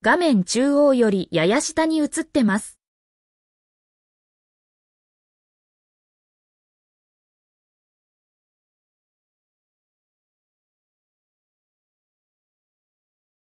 画面中央よりやや下に映ってます。